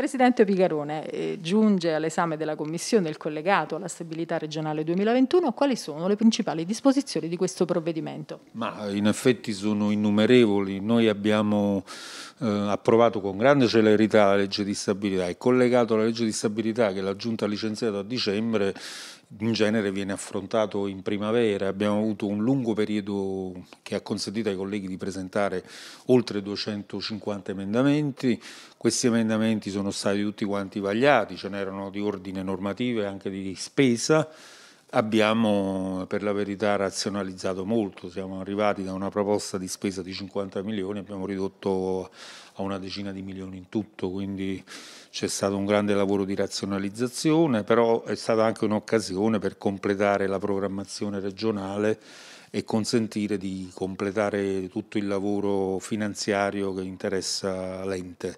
Presidente Picarone, eh, giunge all'esame della Commissione il collegato alla stabilità regionale 2021. Quali sono le principali disposizioni di questo provvedimento? Ma in effetti sono innumerevoli. Noi abbiamo eh, approvato con grande celerità la legge di stabilità e collegato alla legge di stabilità che la Giunta ha licenziato a dicembre in genere viene affrontato in primavera, abbiamo avuto un lungo periodo che ha consentito ai colleghi di presentare oltre 250 emendamenti, questi emendamenti sono stati tutti quanti vagliati, ce n'erano di ordine normativo e anche di spesa, abbiamo per la verità razionalizzato molto, siamo arrivati da una proposta di spesa di 50 milioni, abbiamo ridotto a una decina di milioni in tutto, quindi c'è stato un grande lavoro di razionalizzazione, però è stata anche un'occasione per completare la programmazione regionale e consentire di completare tutto il lavoro finanziario che interessa l'ente.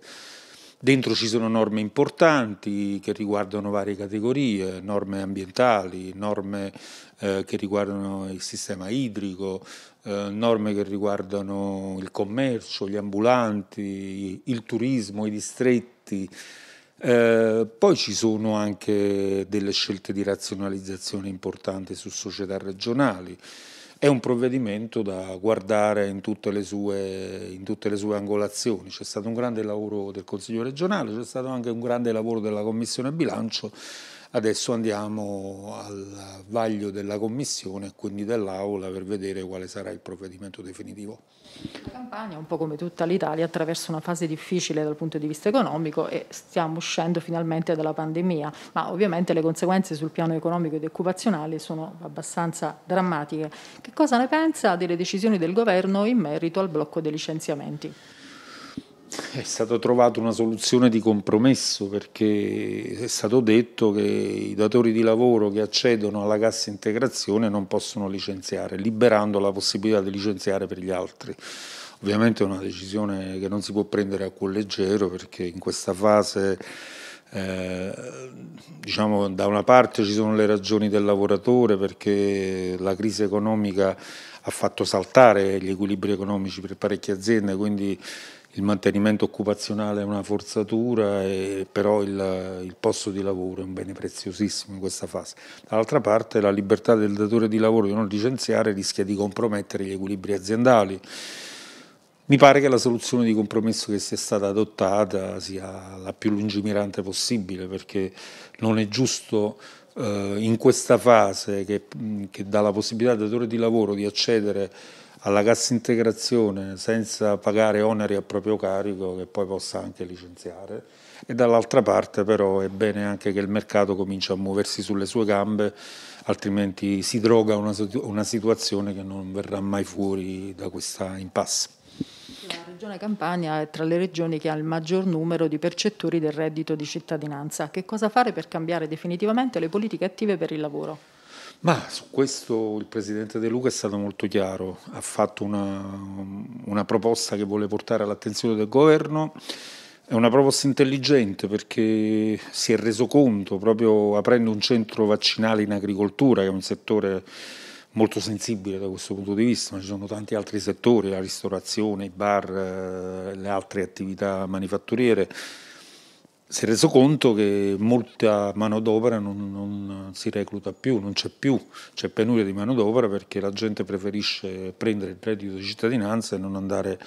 Dentro ci sono norme importanti che riguardano varie categorie, norme ambientali, norme eh, che riguardano il sistema idrico, eh, norme che riguardano il commercio, gli ambulanti, il turismo, i distretti. Eh, poi ci sono anche delle scelte di razionalizzazione importanti su società regionali è un provvedimento da guardare in tutte le sue, in tutte le sue angolazioni. C'è stato un grande lavoro del Consiglio regionale, c'è stato anche un grande lavoro della Commissione Bilancio Adesso andiamo al vaglio della Commissione e quindi dell'Aula per vedere quale sarà il provvedimento definitivo. La Campania, un po' come tutta l'Italia, attraversa una fase difficile dal punto di vista economico e stiamo uscendo finalmente dalla pandemia, ma ovviamente le conseguenze sul piano economico ed occupazionale sono abbastanza drammatiche. Che cosa ne pensa delle decisioni del Governo in merito al blocco dei licenziamenti? È stata trovata una soluzione di compromesso perché è stato detto che i datori di lavoro che accedono alla cassa integrazione non possono licenziare, liberando la possibilità di licenziare per gli altri. Ovviamente è una decisione che non si può prendere a cuor leggero perché in questa fase eh, diciamo, da una parte ci sono le ragioni del lavoratore perché la crisi economica ha fatto saltare gli equilibri economici per parecchie aziende, quindi il mantenimento occupazionale è una forzatura, e, però il, il, posto di lavoro è un bene preziosissimo in questa fase. Dall'altra parte la libertà del datore di lavoro di non licenziare rischia di compromettere gli equilibri aziendali. Mi pare che la soluzione di compromesso che sia stata adottata sia la più lungimirante possibile perché non è giusto eh, in questa fase che, che dà la possibilità al datore di lavoro di accedere alla cassa integrazione senza pagare oneri a proprio carico che poi possa anche licenziare e dall'altra parte però è bene anche che il mercato cominci a muoversi sulle sue gambe altrimenti si droga una, una situazione che non verrà mai fuori da questa impasse. La Regione Campania è tra le regioni che ha il maggior numero di percettori del reddito di cittadinanza. Che cosa fare per cambiare definitivamente le politiche attive per il lavoro? Ma su questo il presidente De Luca è stato molto chiaro, ha fatto una, una proposta che vuole portare all'attenzione del governo. È una proposta intelligente perché si è reso conto, proprio aprendo un centro vaccinale in agricoltura, che è un settore molto sensibile da questo punto di vista, ma ci sono tanti altri settori, la ristorazione, i bar, eh, le altre attività manifatturiere, si è reso conto che molta manodopera non, non si recluta più, non c'è più, c'è penuria di manodopera perché la gente preferisce prendere il reddito di cittadinanza e non andare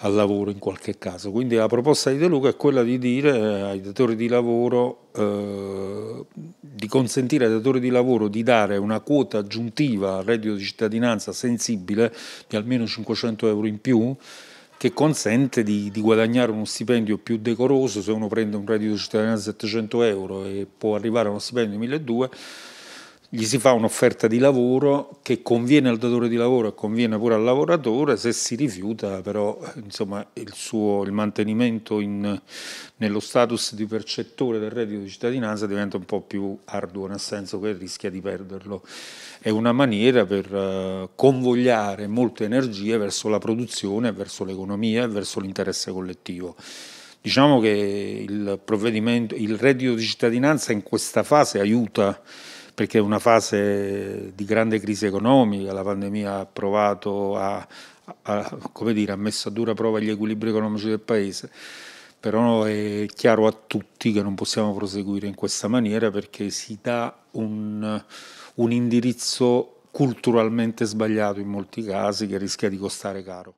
al lavoro in qualche caso. Quindi la proposta di De Luca è quella di dire ai datori di lavoro, eh, di consentire ai datori di lavoro di dare una quota aggiuntiva al reddito di cittadinanza sensibile di almeno 500 euro in più che consente di, di, guadagnare uno stipendio più decoroso se uno prende un reddito di cittadinanza di 700 euro e può arrivare a uno stipendio di 1200 gli si fa un'offerta di lavoro che conviene al datore di lavoro e conviene pure al lavoratore, se si rifiuta però insomma, il, suo, il mantenimento in, nello status di percettore del reddito di cittadinanza diventa un po' più arduo, nel senso che rischia di perderlo. È una maniera per eh, convogliare molte energie verso la produzione, verso l'economia e verso l'interesse collettivo. Diciamo che il, il reddito di cittadinanza in questa fase aiuta perché è una fase di grande crisi economica, la pandemia ha provato a, a, come dire, ha messo a dura prova gli equilibri economici del Paese, però è chiaro a tutti che non possiamo proseguire in questa maniera perché si dà un, un indirizzo culturalmente sbagliato in molti casi che rischia di costare caro.